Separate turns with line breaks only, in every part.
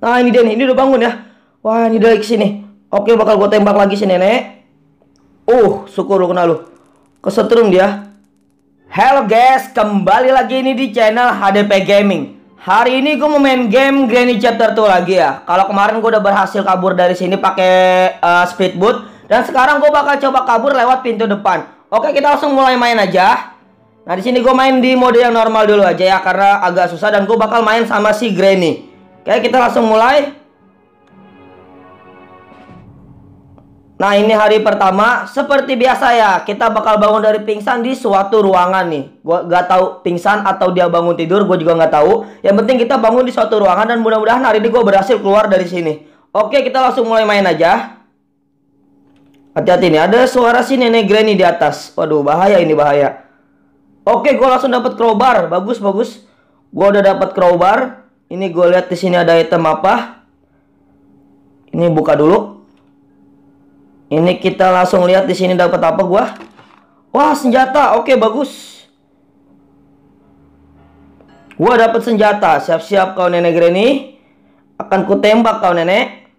Nah ini dia nih, ini udah bangun ya. Wah ini dia lagi sini. Oke bakal gue tembak lagi sini nenek. Uh syukur lo kenal lo. Kesetrum dia. Hello guys, kembali lagi ini di channel HDP Gaming. Hari ini gue mau main game Granny Chapter 2 lagi ya. Kalau kemarin gue udah berhasil kabur dari sini pakai uh, speedboat dan sekarang gue bakal coba kabur lewat pintu depan. Oke, kita langsung mulai main aja. Nah, di sini gue main di mode yang normal dulu aja ya karena agak susah dan gue bakal main sama si Granny. Oke, kita langsung mulai. Nah, ini hari pertama. Seperti biasa ya, kita bakal bangun dari pingsan di suatu ruangan nih. Gua gak tahu pingsan atau dia bangun tidur, gue juga gak tahu. Yang penting kita bangun di suatu ruangan dan mudah-mudahan hari ini gue berhasil keluar dari sini. Oke, kita langsung mulai main aja. Hati-hati nih, ada suara si nenek Granny di atas. Waduh, bahaya ini bahaya. Oke, gue langsung dapat crowbar. Bagus, bagus. Gue udah dapat crowbar. Ini gue lihat di sini ada item apa. Ini buka dulu. Ini kita langsung lihat di sini dapat apa gua. Wah, senjata. Oke, bagus. Gua dapat senjata. Siap-siap kau nenek Granny. Akan ku tembak kau nenek.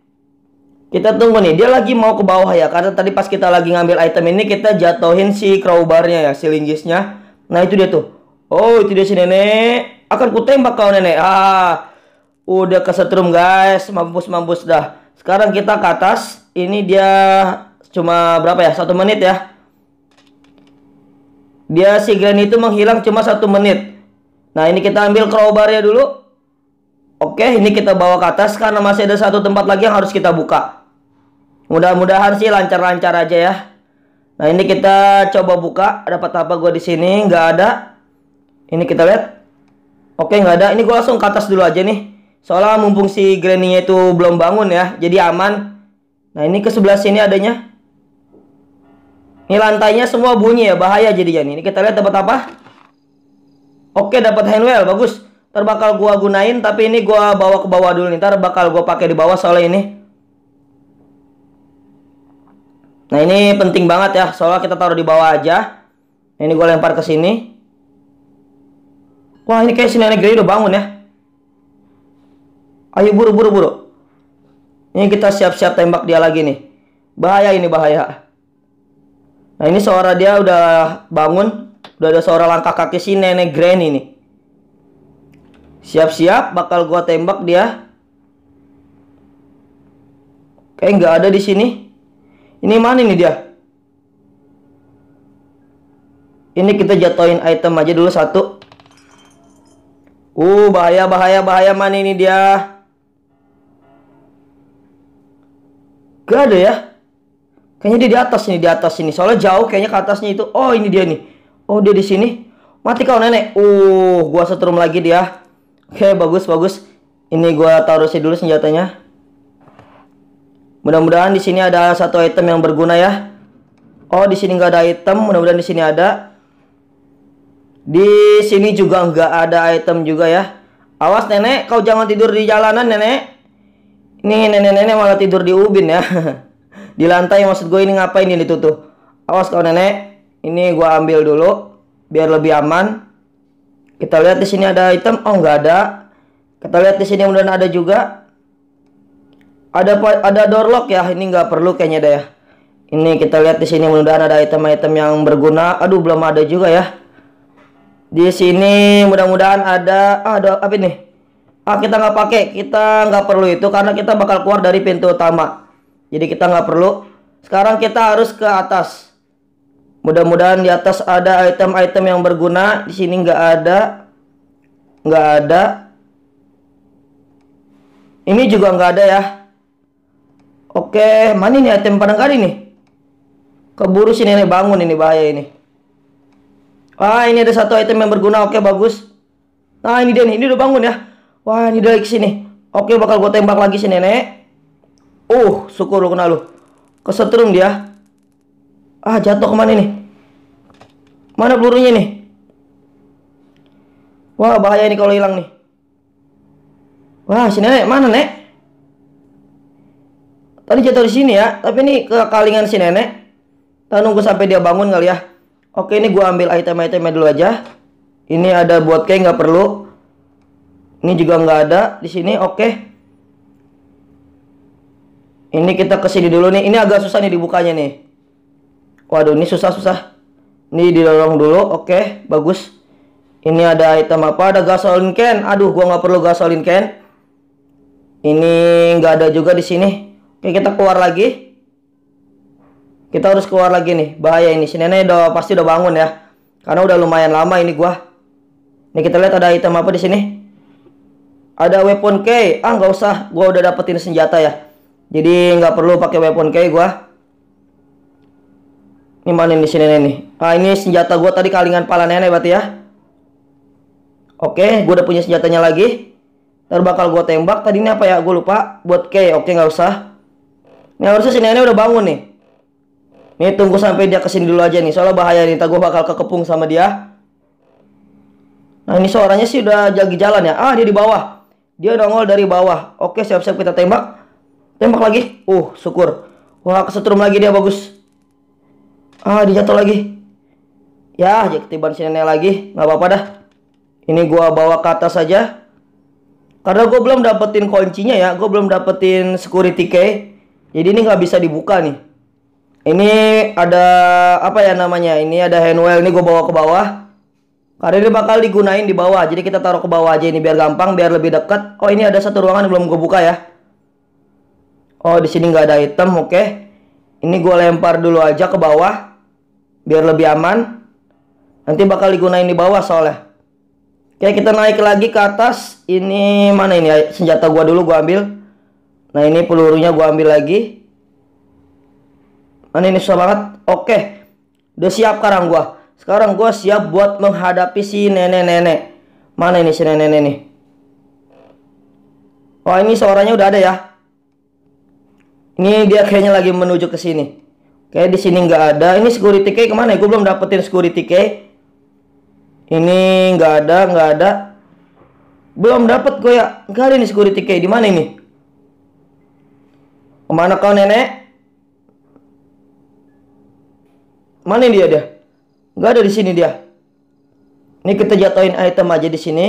Kita tunggu nih, dia lagi mau ke bawah ya. Karena tadi pas kita lagi ngambil item ini kita jatuhin si crowbarnya ya, si linggisnya. Nah, itu dia tuh. Oh, itu dia si nenek akan kutembak kau nenek ah udah kesetrum guys mampus mampus dah sekarang kita ke atas ini dia cuma berapa ya satu menit ya dia si Glenn itu menghilang cuma satu menit nah ini kita ambil ya dulu oke ini kita bawa ke atas karena masih ada satu tempat lagi yang harus kita buka mudah-mudahan sih lancar-lancar aja ya nah ini kita coba buka dapat apa gue di sini nggak ada ini kita lihat Oke nggak ada. Ini gue langsung ke atas dulu aja nih. Soalnya mumpung si Granny-nya itu belum bangun ya. Jadi aman. Nah ini ke sebelah sini adanya. Ini lantainya semua bunyi ya. Bahaya jadinya nih. Ini kita lihat dapat apa. Oke dapat handwell. Bagus. Ntar bakal gue gunain. Tapi ini gue bawa ke bawah dulu nih. Ntar bakal gue pakai di bawah soalnya ini. Nah ini penting banget ya. Soalnya kita taruh di bawah aja. Ini gue lempar ke sini. Wah ini kayaknya nenek negeri udah bangun ya. Ayo buru buru buru. Ini kita siap-siap tembak dia lagi nih. Bahaya ini bahaya. Nah ini suara dia udah bangun. Udah ada suara langkah kaki si nenek Granny nih. Siap-siap bakal gua tembak dia. Kayak nggak ada di sini. Ini mana nih dia? Ini kita jatuhin item aja dulu satu. Uh, bahaya, bahaya, bahaya. Mana ini dia? Gak ada ya? Kayaknya dia di atas nih, di atas ini. Soalnya jauh kayaknya ke atasnya itu. Oh, ini dia nih. Oh, dia di sini. Mati kau nenek. Uh, gua setrum lagi dia. Oke, bagus, bagus. Ini gua taruh sih dulu senjatanya. Mudah-mudahan di sini ada satu item yang berguna ya. Oh, di sini nggak ada item. Mudah-mudahan di sini ada. Di sini juga nggak ada item juga ya. Awas nenek, kau jangan tidur di jalanan nenek. Ini nenek-nenek malah tidur di ubin ya. di lantai maksud gue ini ngapain ini tuh tuh. Awas kau nenek. Ini gue ambil dulu biar lebih aman. Kita lihat di sini ada item. Oh nggak ada. Kita lihat di sini kemudian ada juga. Ada ada door lock ya. Ini nggak perlu kayaknya deh ya. Ini kita lihat di sini mudah ada item-item yang berguna. Aduh belum ada juga ya. Di sini mudah-mudahan ada ah, ada apa ini? Ah, kita nggak pakai, kita nggak perlu itu karena kita bakal keluar dari pintu utama. Jadi kita nggak perlu. Sekarang kita harus ke atas. Mudah-mudahan di atas ada item-item yang berguna. Di sini nggak ada, nggak ada. Ini juga nggak ada ya. Oke, mana ini item padang kali nih? Keburu sini nih bangun ini bahaya ini. Wah ini ada satu item yang berguna. Oke bagus. Nah ini dia nih. Ini udah bangun ya. Wah ini dia sini. Oke bakal gue tembak lagi si nenek. Uh syukur lo kenal lo. Kesetrum dia. Ah jatuh kemana nih? Mana pelurunya nih? Wah bahaya ini kalau hilang nih. Wah sini nenek mana nek? Tadi jatuh di sini ya. Tapi ini kekalingan si nenek. Kita nunggu sampai dia bangun kali ya. Oke, ini gue ambil item-itemnya dulu aja. Ini ada buat kayak nggak perlu. Ini juga nggak ada di sini. Oke. Ini kita kesini dulu nih. Ini agak susah nih dibukanya nih. Waduh, ini susah-susah. Ini didorong dulu. Oke, bagus. Ini ada item apa? Ada gasolin can. Aduh, gue nggak perlu gasolin can. Ini nggak ada juga di sini. Oke, kita keluar lagi. Kita harus keluar lagi nih. Bahaya ini. Si nenek udah pasti udah bangun ya. Karena udah lumayan lama ini gua. Nih kita lihat ada item apa di sini. Ada weapon K. Ah nggak usah. Gua udah dapetin senjata ya. Jadi nggak perlu pakai weapon K gua. Ini mana si nenek nih? Ah ini senjata gua tadi kalingan pala nenek berarti ya. Oke, gua udah punya senjatanya lagi. Ntar bakal gua tembak. Tadi ini apa ya? Gua lupa. Buat K. Oke, nggak usah. Ini harusnya si nenek udah bangun nih. Nih tunggu sampai dia kesini dulu aja nih. Soalnya bahaya nih. Gue bakal kekepung sama dia. Nah ini suaranya sih udah jagi jalan ya. Ah dia di bawah. Dia nongol dari bawah. Oke siap-siap kita tembak. Tembak lagi. Uh syukur. Wah kesetrum lagi dia bagus. Ah dia jatuh lagi. Ya ketiban si lagi. Gak apa-apa dah. Ini gua bawa ke atas saja. Karena gue belum dapetin kuncinya ya. Gue belum dapetin security key. Jadi ini nggak bisa dibuka nih. Ini ada apa ya namanya? Ini ada handwell ini gue bawa ke bawah. Karena ini bakal digunain di bawah. Jadi kita taruh ke bawah aja ini biar gampang, biar lebih dekat. Oh, ini ada satu ruangan yang belum gue buka ya. Oh, di sini nggak ada item, oke. Okay. Ini gue lempar dulu aja ke bawah biar lebih aman. Nanti bakal digunain di bawah soalnya. Oke, okay, kita naik lagi ke atas. Ini mana ini? Senjata gue dulu gue ambil. Nah, ini pelurunya gue ambil lagi. Nah, ini susah banget. Oke. Udah siap sekarang gua. Sekarang gua siap buat menghadapi si nenek-nenek. Mana ini si nenek-nenek nih? Wah, oh, ini suaranya udah ada ya. Ini dia kayaknya lagi menuju ke sini. Kayak di sini nggak ada. Ini security key kemana ya? Gue belum dapetin security key. Ini nggak ada, nggak ada. Belum dapet gue ya. Gak ada ini security key. Di mana ini? Kemana kau nenek? Mana dia dia? Gak ada di sini dia. Ini kita jatuhin item aja di sini.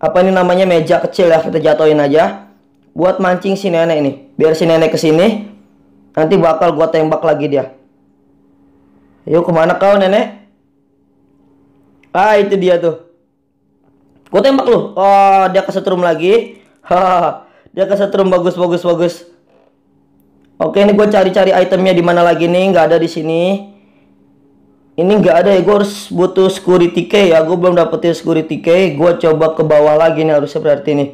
Apa ini namanya meja kecil ya kita jatuhin aja. Buat mancing si nenek ini. Biar si nenek kesini. Nanti bakal gua tembak lagi dia. Yuk kemana kau nenek? Ah itu dia tuh. Gua tembak lu. Oh dia kesetrum lagi. Hahaha. dia kesetrum bagus bagus bagus. Oke, ini gue cari-cari itemnya di mana lagi nih? Nggak ada di sini. Ini nggak ada ya, gue harus butuh security key ya. Gue belum dapetin security key. Gue coba ke bawah lagi nih harusnya berarti nih.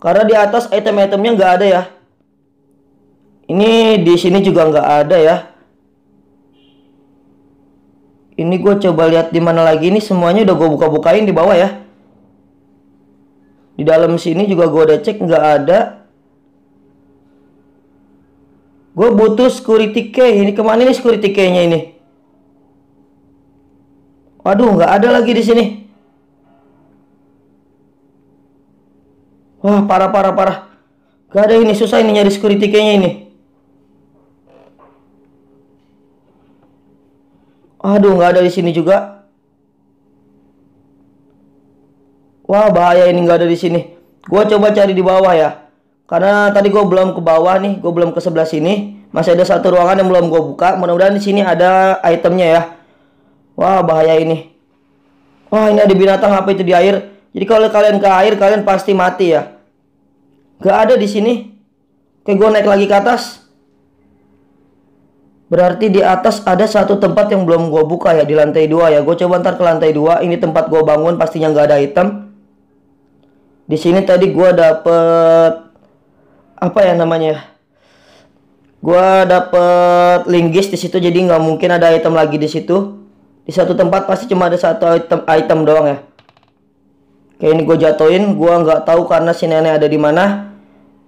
Karena di atas item-itemnya nggak ada ya. Ini di sini juga nggak ada ya. Ini gue coba lihat di mana lagi nih, semuanya udah gue buka-bukain di bawah ya. Di dalam sini juga gue udah cek nggak ada. Gue butuh security key. Ini kemana nih security key-nya ini? Waduh, nggak ada lagi di sini. Wah, parah, parah, parah. Gak ada ini. Susah ini nyari security key-nya ini. Aduh, nggak ada di sini juga. Wah, bahaya ini nggak ada di sini. gue coba cari di bawah ya. Karena tadi gue belum ke bawah nih, gue belum ke sebelah sini. Masih ada satu ruangan yang belum gue buka. Mudah-mudahan di sini ada itemnya ya. Wah bahaya ini. Wah ini ada binatang apa itu di air. Jadi kalau kalian ke air kalian pasti mati ya. Gak ada di sini. Oke gue naik lagi ke atas. Berarti di atas ada satu tempat yang belum gue buka ya di lantai dua ya. Gue coba ntar ke lantai dua. Ini tempat gue bangun pastinya nggak ada item. Di sini tadi gue dapet apa ya namanya gua dapet linggis di situ jadi nggak mungkin ada item lagi di situ di satu tempat pasti cuma ada satu item item doang ya kayak ini gue jatuhin gua nggak tahu karena si nenek ada di mana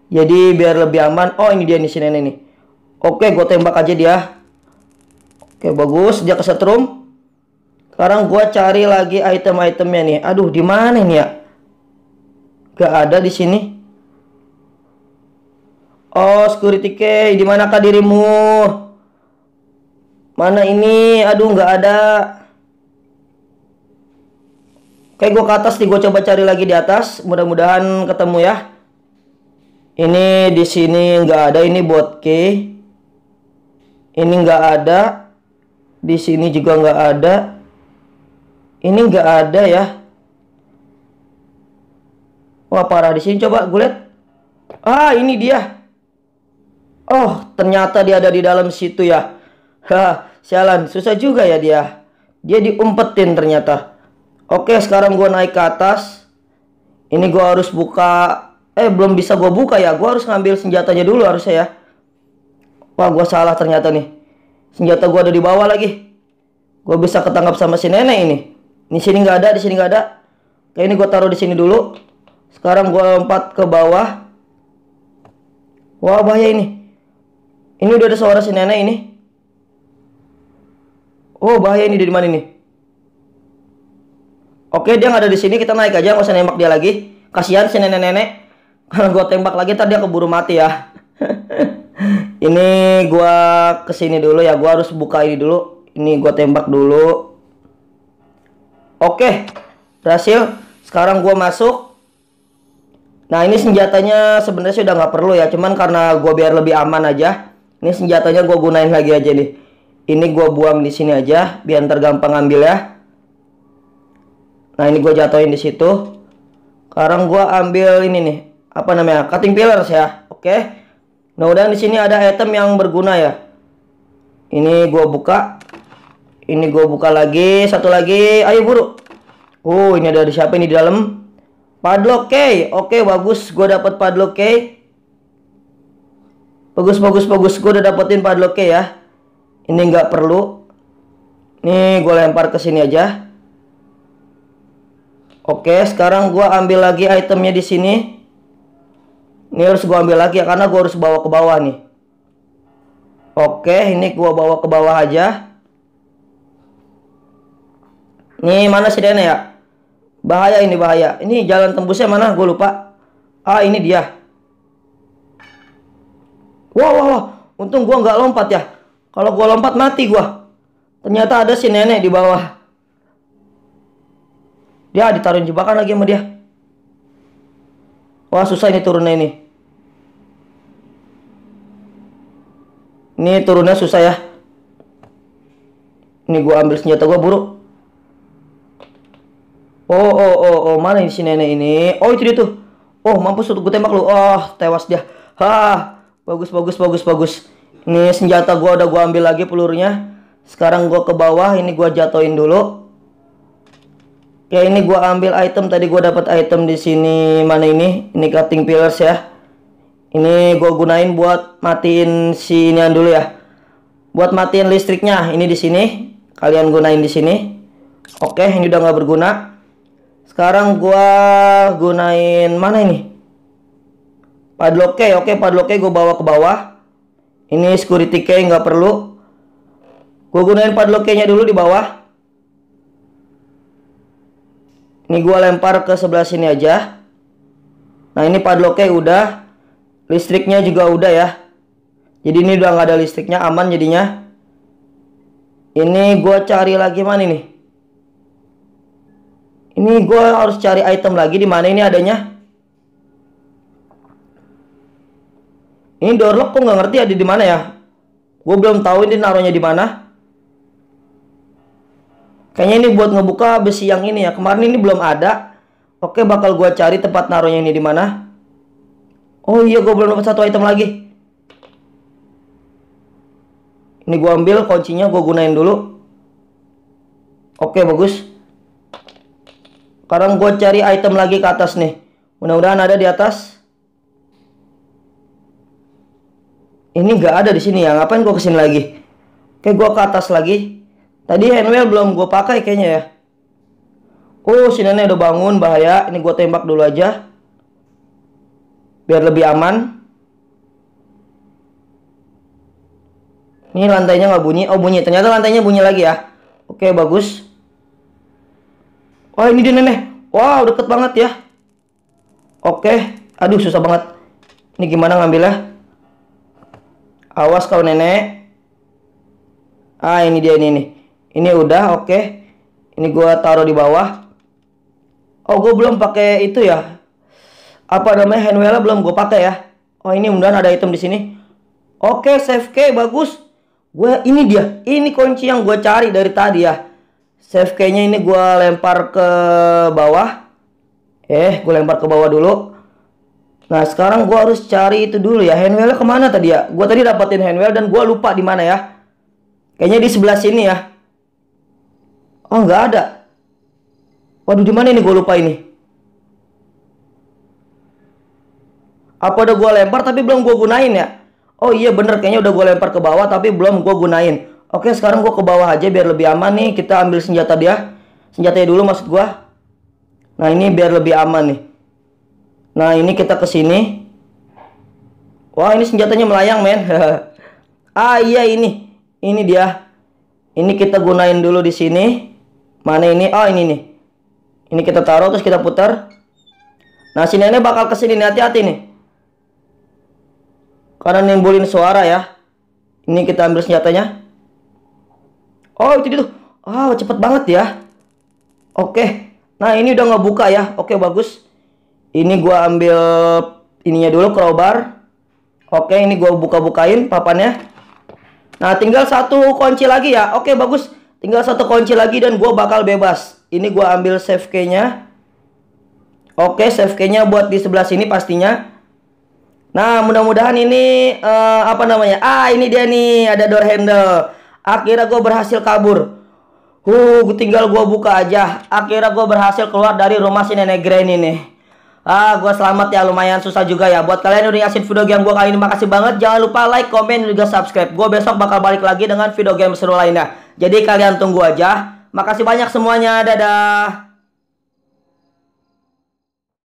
jadi biar lebih aman oh ini dia nih si nenek nih oke gue tembak aja dia oke bagus dia kesetrum sekarang gua cari lagi item-itemnya nih aduh di mana ini ya gak ada di sini Oh, security key, di manakah dirimu? Mana ini? Aduh, nggak ada. Oke, gue ke atas nih. Gue coba cari lagi di atas. Mudah-mudahan ketemu ya. Ini di sini nggak ada. Ini buat key. Ini nggak ada. Di sini juga nggak ada. Ini nggak ada ya. Wah parah di sini coba gue lihat. Ah ini dia. Oh, ternyata dia ada di dalam situ ya. Hah, sialan, susah juga ya dia. Dia diumpetin ternyata. Oke, sekarang gua naik ke atas. Ini gua harus buka... Eh, belum bisa gua buka ya. Gua harus ngambil senjatanya dulu harusnya ya. Wah, gua salah ternyata nih. Senjata gua ada di bawah lagi. Gua bisa ketangkap sama si nenek ini. Di sini nggak ada, di sini nggak ada. Kayak ini gua taruh di sini dulu. Sekarang gua lompat ke bawah. Wah, bahaya ini. Ini udah ada suara si nenek ini. Oh, bahaya ini dari mana ini? Oke, dia nggak ada di sini. Kita naik aja, nggak usah nembak dia lagi. Kasihan si nenek-nenek. Kalau gue tembak lagi, tadi dia keburu mati ya. ini gue kesini dulu ya. gue harus buka ini dulu. Ini gue tembak dulu. Oke, berhasil. Sekarang gue masuk. Nah ini senjatanya sebenarnya sudah nggak perlu ya, cuman karena gue biar lebih aman aja, ini senjatanya gue gunain lagi aja nih. Ini gue buang di sini aja, biar tergampang ambil ya. Nah ini gue jatuhin di situ. Sekarang gue ambil ini nih, apa namanya? Cutting pillars ya, oke? Okay. udah udah di sini ada item yang berguna ya. Ini gue buka, ini gue buka lagi, satu lagi. Ayo buru. Oh uh, ini ada siapa ini di dalam? Padlock key, oke okay, bagus. Gue dapat padlock key. Bagus bagus bagus gue udah dapetin padlocknya ya. Ini nggak perlu. Nih gue lempar ke sini aja. Oke, sekarang gue ambil lagi itemnya di sini. Ini harus gue ambil lagi ya karena gue harus bawa ke bawah nih. Oke, ini gue bawa ke bawah aja. Nih mana sih Dene ya? Bahaya ini bahaya. Ini jalan tembusnya mana? Gue lupa. Ah ini dia. Wah, wah, wah. Untung gua nggak lompat ya. Kalau gua lompat mati gua. Ternyata ada si nenek di bawah. Dia ditaruh jebakan lagi sama dia. Wah, susah ini turunnya ini. Ini turunnya susah ya. Ini gua ambil senjata gua buruk. Oh, oh, oh, oh, mana ini si nenek ini? Oh, itu dia tuh. Oh, mampus tuh, gue tembak lu. Oh, tewas dia. Hah. Bagus, bagus, bagus, bagus. Ini senjata gua udah gua ambil lagi pelurunya. Sekarang gua ke bawah, ini gua jatuhin dulu. Ya ini gua ambil item tadi gua dapat item di sini mana ini? Ini cutting pillars ya. Ini gua gunain buat matiin si inian dulu ya. Buat matiin listriknya. Ini di sini. Kalian gunain di sini. Oke, ini udah nggak berguna. Sekarang gua gunain mana ini? padlock key oke padlock key gue bawa ke bawah ini security key nggak perlu gue gunain padlock key nya dulu di bawah ini gue lempar ke sebelah sini aja nah ini padlock key udah listriknya juga udah ya jadi ini udah nggak ada listriknya aman jadinya ini gue cari lagi mana nih ini gue harus cari item lagi di mana ini adanya Ini door lock kok nggak ngerti ada di mana ya? Gue belum tahu ini naruhnya di mana. Kayaknya ini buat ngebuka besi yang ini ya. Kemarin ini belum ada. Oke, bakal gue cari tempat naruhnya ini di mana. Oh iya, gue belum dapat satu item lagi. Ini gue ambil kuncinya, gue gunain dulu. Oke, bagus. Sekarang gue cari item lagi ke atas nih. Mudah-mudahan ada di atas. ini gak ada di sini ya ngapain gue kesini lagi kayak gue ke atas lagi tadi handwheel belum gue pakai kayaknya ya oh si nenek udah bangun bahaya ini gue tembak dulu aja biar lebih aman ini lantainya gak bunyi oh bunyi ternyata lantainya bunyi lagi ya oke bagus wah oh, ini dia nenek wow deket banget ya oke aduh susah banget ini gimana ngambilnya Awas kau nenek. Ah, ini dia ini nih. Ini udah oke. Okay. Ini gua taruh di bawah. Oh, gua belum pakai itu ya. Apa namanya handwheel belum gue pakai ya. Oh, ini mudah ada item di sini. Oke, okay, save key bagus. Gue ini dia. Ini kunci yang gue cari dari tadi ya. Save key-nya ini gue lempar ke bawah. Eh, gue lempar ke bawah dulu. Nah sekarang gue harus cari itu dulu ya. Handwellnya kemana tadi ya? Gue tadi dapetin handwell dan gue lupa di mana ya. Kayaknya di sebelah sini ya. Oh nggak ada. Waduh di mana ini gue lupa ini. Apa udah gue lempar tapi belum gue gunain ya? Oh iya bener kayaknya udah gue lempar ke bawah tapi belum gue gunain. Oke sekarang gue ke bawah aja biar lebih aman nih. Kita ambil senjata dia. Senjatanya dulu maksud gue. Nah ini biar lebih aman nih. Nah ini kita ke sini. Wah ini senjatanya melayang men. ah iya ini, ini dia. Ini kita gunain dulu di sini. Mana ini? Oh ini nih. Ini kita taruh terus kita putar. Nah sini ini bakal kesini sini. hati-hati nih. Karena nimbulin suara ya. Ini kita ambil senjatanya. Oh itu itu. Ah oh, cepet banget ya. Oke. Nah ini udah nggak buka ya. Oke bagus ini gue ambil ininya dulu crowbar oke ini gue buka-bukain papannya nah tinggal satu kunci lagi ya oke bagus tinggal satu kunci lagi dan gue bakal bebas ini gue ambil save key nya oke save key nya buat di sebelah sini pastinya Nah, mudah-mudahan ini uh, apa namanya? Ah, ini dia nih, ada door handle. Akhirnya gue berhasil kabur. Huh, tinggal gue buka aja. Akhirnya gue berhasil keluar dari rumah si nenek Granny nih. Ah, gue selamat ya lumayan susah juga ya. Buat kalian udah ngasih video game gue kali ini makasih banget. Jangan lupa like, komen, dan juga subscribe. Gue besok bakal balik lagi dengan video game seru lainnya. Jadi kalian tunggu aja. Makasih banyak semuanya. Dadah.